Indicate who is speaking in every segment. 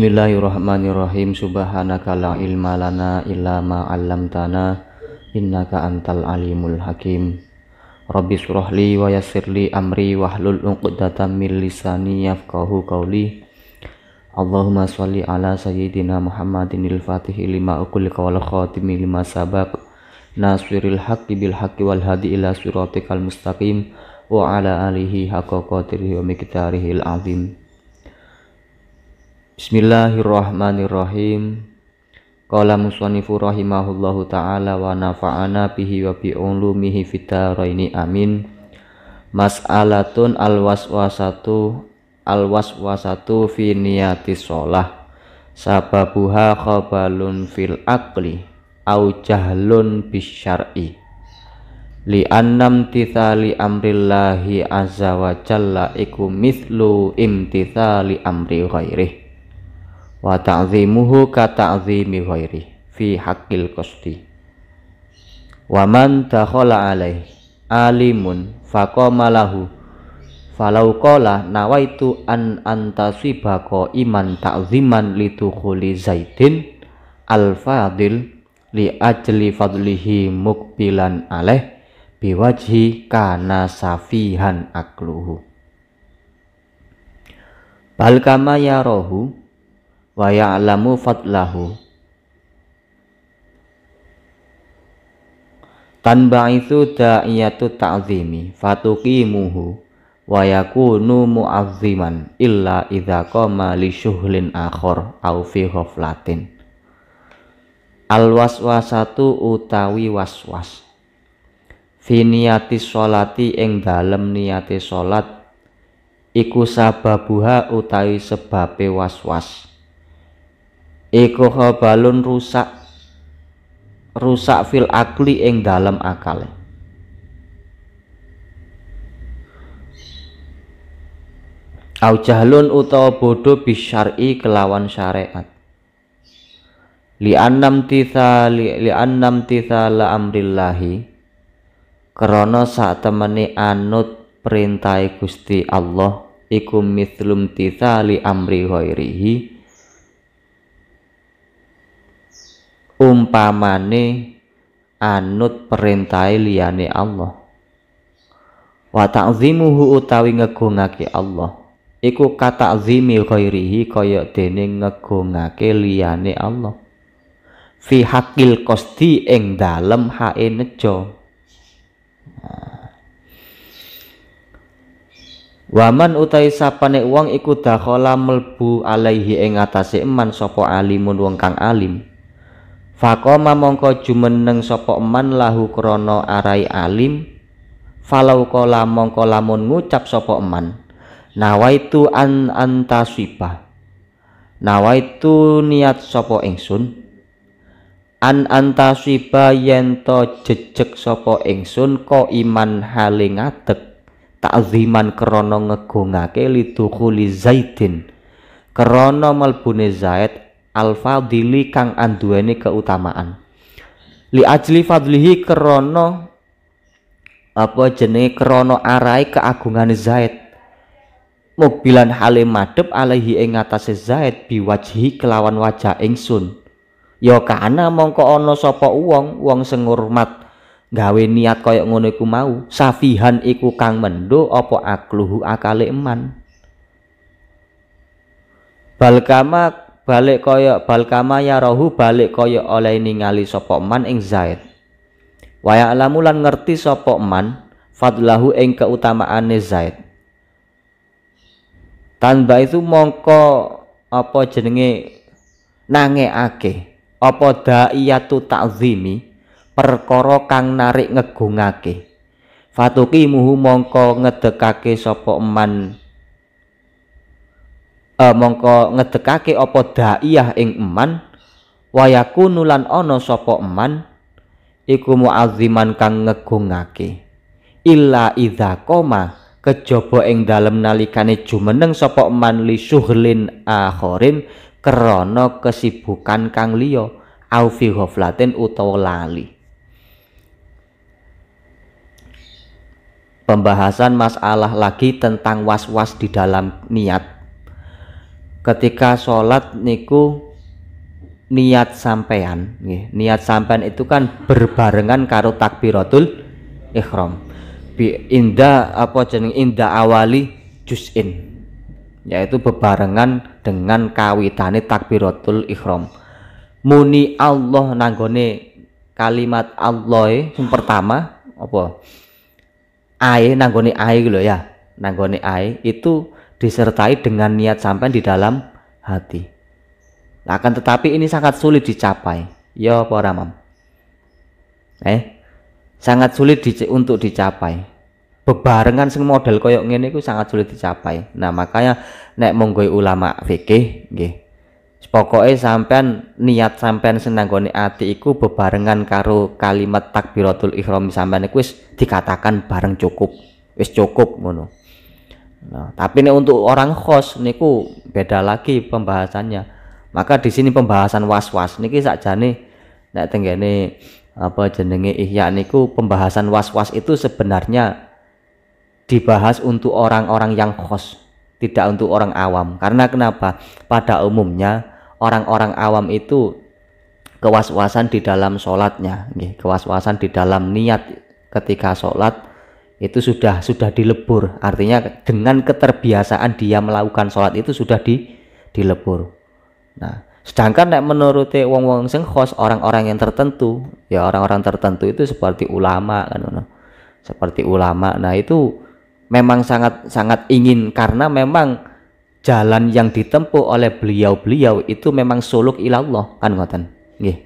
Speaker 1: Bismillahirrahmanirrahim Subhanaka la ilma lana illa ma 'allamtana innaka antal alimul hakim Rabbi surahli wa yassirli amri wahlul 'uqdatam min lisani yafqahu qawli Allahumma salli ala sayyidina Muhammadin al-fatihi lima uqul wal khatimi lima sabaq nasiril haqqi bil haqqi wal hadi ila siratikal mustaqim wa ala alihi haqqa qadrihi wa miqdarihil azim Bismillahirrahmanirrahim. Qala musannifu rahimahullahu taala wa nafa'ana bihi wa bi ulumihi fitaraini amin. Mas'alatun alwaswasatu alwaswasatu fi niyati shalah. sababuha khabalun fil aqli au jahlun bisyar'i li annam tithali amrillahi azza wa jalla iku mithlu imtithali amri ghairihi wa ta'zimuhu ka ta'zimi ghairi fi haqqil qasdi wa man dakhala alaih alimun faqama lahu falau qala nawaitu an antasibako iman ta'ziman lidukhuli zaidin al fadil li ajli fadlihi mukbilan alaih biwajhi kana safihan akluhu Balkama kama yarohu wa ya'lamu fadlahu tanba itu da'iyatu ta'zimi fatuqimuhu wa yakunu mu'azziman illa idza qama li syuhlin akhor aw fi ghaflatin al waswasatu utawi waswas fi niyati sholati ing dalem niyati sholat iku sababuha utawi sebabe waswas iku balun rusak rusak fil akli ing dalam akal au jahlun utawa bodoh bisyari kelawan syariat li annam titha li, li annam titha la amrillahi krana sak temene anut perintah Gusti Allah iku mithlum titha li amri ghairihi umpamane anut perintahe liyane Allah wa ta'zimuhu utawi ngegungake Allah iku kata'zimi khairihi kaya dene ngegungake liyane Allah fi hakil kosti ing dalem hae nejo Waman utai sapane wong iku dakhala melbu alaihi ing atase eman sapa alimun wong kang alim Fakoma mongko jumeneng sapa man lahu krono arai alim falau kola mongko lamun ngucap sapa man nawaitu an antasiba nawaitu niat sapa ingsun an antasiba yen to sopo ingsun ko iman hale ngadeg takziman krana ngegongake lidukhuli zaidin krana melbune zaid al-fadili kang anduweni keutamaan li ajli fadlihi kerono apa jenenge kerono arai keagungan Zaid mobilan hale madep alaihi ing ngatasé Zaid biwajhi kelawan wajah ingsun ya kana mongko ana sapa uang wong sing ngurmat gawe niat kaya ngono iku mau safihan iku kang mendo apa akluhu akale eman balkama balik kaya balkama ya rohu balik koyok oleh ningali sopok man ing Zaid waya alamulan ngerti sopok man fadlahu ing keutamaane Zaid tanba itu mongko apa jenenge ake apa daiyatu ta'zimi perkara kang narik ngegungake fatuki muhu mongko ngedekake sopok man uh, mongko ngedekake opo daiyah ing eman wayaku nulan ono sopo eman iku muaziman kang ngegungake illa idha koma kejobo ing dalem nalikane jumeneng sopo eman li suhlin akhorin krono kesibukan kang liya au fi ghaflatin utawa lali pembahasan masalah lagi tentang was-was di dalam niat ketika sholat niku niat sampean niat sampean itu kan berbarengan karo takbiratul ikhram bi inda apa jeneng inda awali juz'in yaitu bebarengan dengan kawitane takbiratul ikhram muni Allah nanggone kalimat Allah e, yang pertama apa ae nanggone ae lho ya nanggone ae itu disertai dengan niat sampean di dalam hati. Akan tetapi ini sangat sulit dicapai. Ya para Mam? Eh, sangat sulit di, untuk dicapai. Bebarengan sing model koyok ngene iku sangat sulit dicapai. Nah, makanya nek monggo ulama fikih nggih. Pokoke sampean niat sampean senanggone hati, iku bebarengan karo kalimat takbiratul ihram sampean iku wis dikatakan bareng cukup. Wis cukup ngono. Nah, tapi ini untuk orang khos niku beda lagi pembahasannya. Maka di sini pembahasan was-was niki sakjane nek tenggene apa jenenge ihya niku pembahasan was-was itu sebenarnya dibahas untuk orang-orang yang khos, tidak untuk orang awam. Karena kenapa? Pada umumnya orang-orang awam itu kewas wasan di dalam solatnya, kewas wasan di dalam niat ketika solat itu sudah sudah dilebur artinya dengan keterbiasaan dia melakukan sholat itu sudah di dilebur nah sedangkan nek menurut wong wong sing khos orang-orang yang tertentu ya orang-orang tertentu itu seperti ulama kan no? seperti ulama nah itu memang sangat sangat ingin karena memang jalan yang ditempuh oleh beliau-beliau itu memang suluk ilallah kan ngoten nggih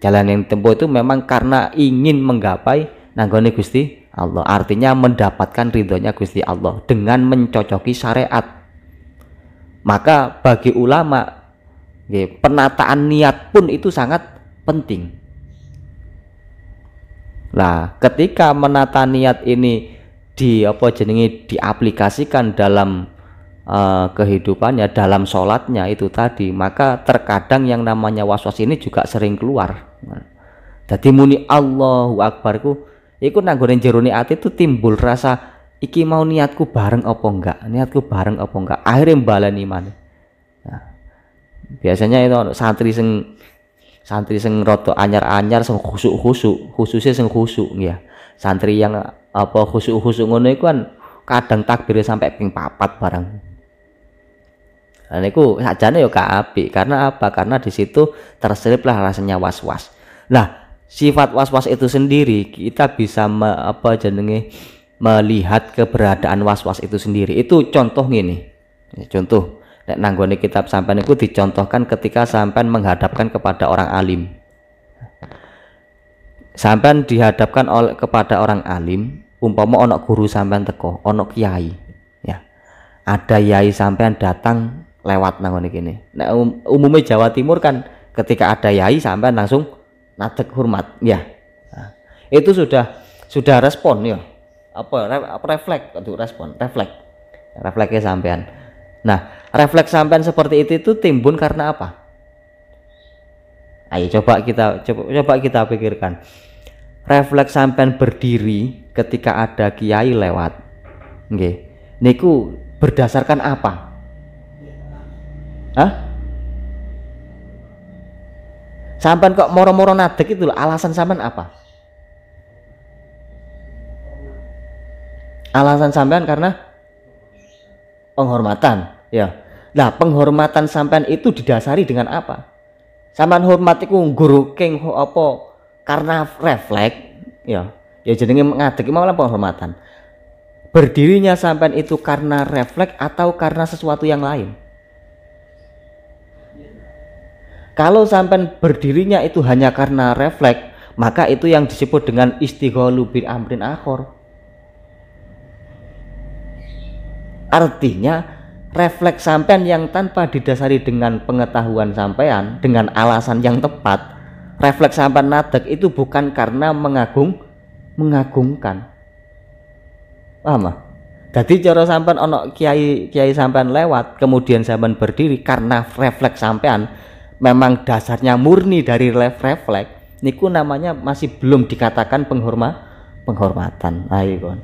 Speaker 1: jalan yang ditempuh itu memang karena ingin menggapai nanggone Gusti Allah artinya mendapatkan ridhonya Gusti Allah dengan mencocoki syariat maka bagi ulama penataan niat pun itu sangat penting lah ketika menata niat ini di apa jenenge diaplikasikan dalam uh, kehidupannya dalam sholatnya itu tadi maka terkadang yang namanya waswas ini juga sering keluar nah, jadi muni Allahu Akbarku iku nanggone jeruni ati itu timbul rasa iki mau niatku bareng apa enggak niatku bareng apa enggak akhirnya mbalan mana nah, biasanya itu santri sing santri sing roto anyar-anyar sing khusuk-khusuk khususnya sing khusuk ya santri yang apa khusuk-khusuk ngono iku kan kadang takbirnya sampai ping papat bareng dan itu sajane ya gak apik karena apa karena di situ terseliplah rasanya was-was lah sifat was-was itu sendiri kita bisa me, apa jenenge melihat keberadaan was-was itu sendiri itu contoh gini ya, contoh nek nanggone kitab sampean itu dicontohkan ketika sampean menghadapkan kepada orang alim sampean dihadapkan oleh kepada orang alim umpama onok guru sampean teko onok kiai ya ada yai sampean datang lewat nanggone ini. nah um, umumnya Jawa Timur kan ketika ada yai sampean langsung nadek hormat ya nah, itu sudah sudah respon ya apa, apa refleks untuk respon refleks refleksnya sampean nah refleks sampean seperti itu itu timbun karena apa ayo coba kita coba coba kita pikirkan refleks sampean berdiri ketika ada kiai lewat nggih niku berdasarkan apa Hah? sampan kok moro-moro nadek itu alasan sampan apa alasan sampan karena penghormatan ya nah penghormatan sampan itu didasari dengan apa sampean ku guru king apa karena refleks ya ya jenenge ngadek malah penghormatan berdirinya sampan itu karena refleks atau karena sesuatu yang lain Kalau sampai berdirinya itu hanya karena refleks, maka itu yang disebut dengan istigholu bin amrin akhor. Artinya refleks sampean yang tanpa didasari dengan pengetahuan sampean dengan alasan yang tepat refleks sampean nadek itu bukan karena mengagung mengagungkan paham ah? jadi cara sampean ono kiai kiai sampean lewat kemudian sampean berdiri karena refleks sampean memang dasarnya murni dari refleks niku namanya masih belum dikatakan penghorma penghormatan ayo nah, iya, kon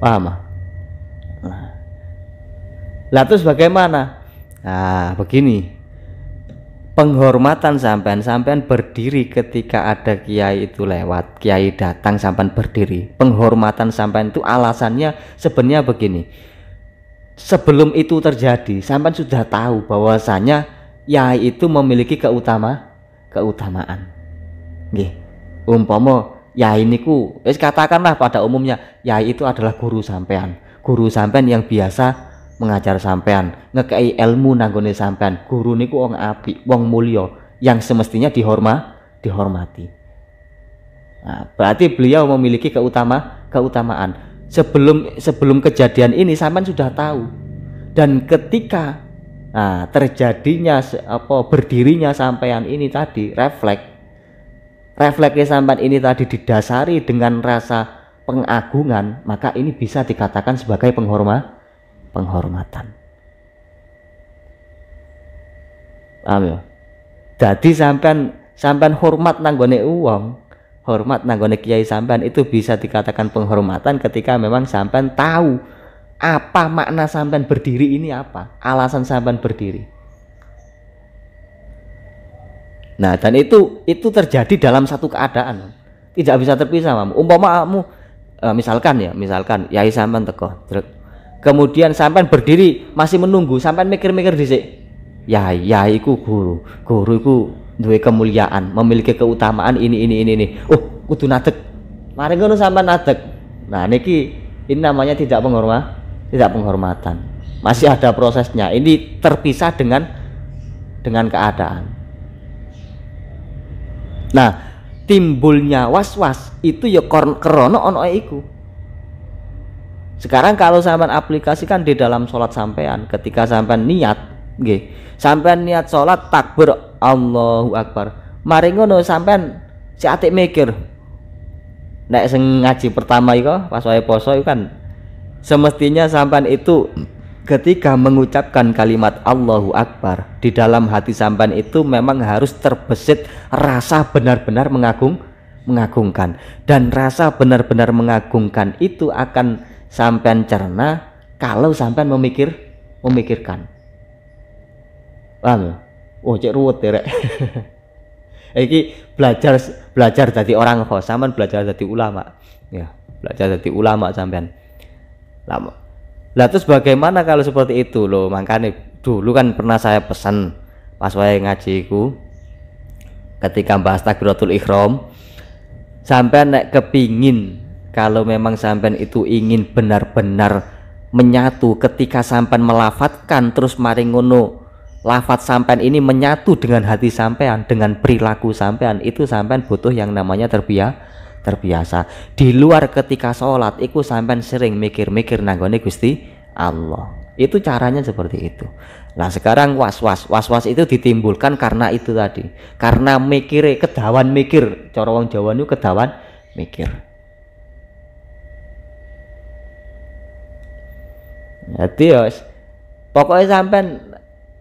Speaker 1: paham ah? nah. lah terus bagaimana nah begini penghormatan sampean sampean berdiri ketika ada kiai itu lewat kiai datang sampean berdiri penghormatan sampean itu alasannya sebenarnya begini sebelum itu terjadi sampai sudah tahu bahwasanya yai itu memiliki keutama keutamaan nggih umpama yai niku wis katakanlah pada umumnya yai itu adalah guru sampean guru sampean yang biasa mengajar sampean ngekei ilmu nanggone sampean guru niku wong api wong mulio yang semestinya dihorma dihormati nah, berarti beliau memiliki keutama keutamaan sebelum sebelum kejadian ini sampean sudah tahu dan ketika nah, terjadinya apa berdirinya sampean ini tadi refleks refleksnya sampean ini tadi didasari dengan rasa pengagungan maka ini bisa dikatakan sebagai penghormat penghormatan paham ya jadi sampean sampean hormat nanggone uang hormat nanggone kiai sampean itu bisa dikatakan penghormatan ketika memang sampean tahu apa makna sampean berdiri ini apa alasan sampean berdiri nah dan itu itu terjadi dalam satu keadaan tidak bisa terpisah mam umpama kamu e, misalkan ya misalkan yai sampean teko kemudian sampean berdiri masih menunggu sampean mikir-mikir dhisik yai yai iku guru guru iku duwe kemuliaan, memiliki keutamaan ini ini ini ini. Oh, kudu nadek. Mari ngono sampean nadek. Nah, niki ini namanya tidak penghormat, tidak penghormatan. Masih ada prosesnya. Ini terpisah dengan dengan keadaan. Nah, timbulnya was-was itu ya kerono ono iku. Sekarang kalau sampean aplikasikan di dalam sholat sampean, ketika sampean niat nggih sampean niat sholat takbir Allahu Akbar mari ngono sampean si atik mikir naik sing ngaji pertama iko pas wae poso iku kan semestinya sampean itu ketika mengucapkan kalimat Allahu Akbar di dalam hati sampean itu memang harus terbesit rasa benar-benar mengagung mengagungkan dan rasa benar-benar mengagungkan itu akan sampean cerna kalau sampean memikir memikirkan paham ya oh cek ruwet ya rek iki belajar belajar dari orang kok sampean belajar dari ulama ya belajar dari ulama sampean lama lah terus bagaimana kalau seperti itu loh makanya dulu kan pernah saya pesan pas saya ngajiku ketika bahas takbiratul ikhram sampean nek kepingin kalau memang sampean itu ingin benar-benar menyatu ketika sampean melafatkan terus maring ngono lafat sampean ini menyatu dengan hati sampean dengan perilaku sampean itu sampean butuh yang namanya terbiasa terbiasa di luar ketika sholat itu sampean sering mikir-mikir nanggone Gusti Allah itu caranya seperti itu nah sekarang was-was was-was itu ditimbulkan karena itu tadi karena mikir kedawan mikir corong Jawa itu kedawan mikir jadi ya pokoknya sampean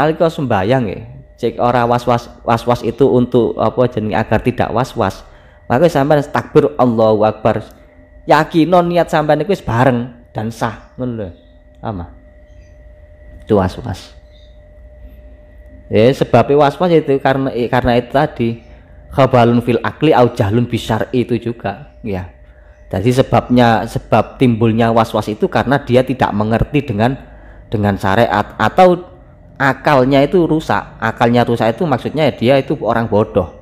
Speaker 1: nalika sembayang ya cek orang was-was was-was itu untuk apa jenis agar tidak was-was maka sampean takbir Allahu Akbar non niat sampai niku bareng dan sah ngono sama ama ah? itu was-was ya sebab was-was itu karena eh, karena itu tadi khabalun fil akli au jahlun bisar itu juga ya jadi sebabnya sebab timbulnya was-was itu karena dia tidak mengerti dengan dengan syariat atau akalnya itu rusak akalnya rusak itu maksudnya dia itu orang bodoh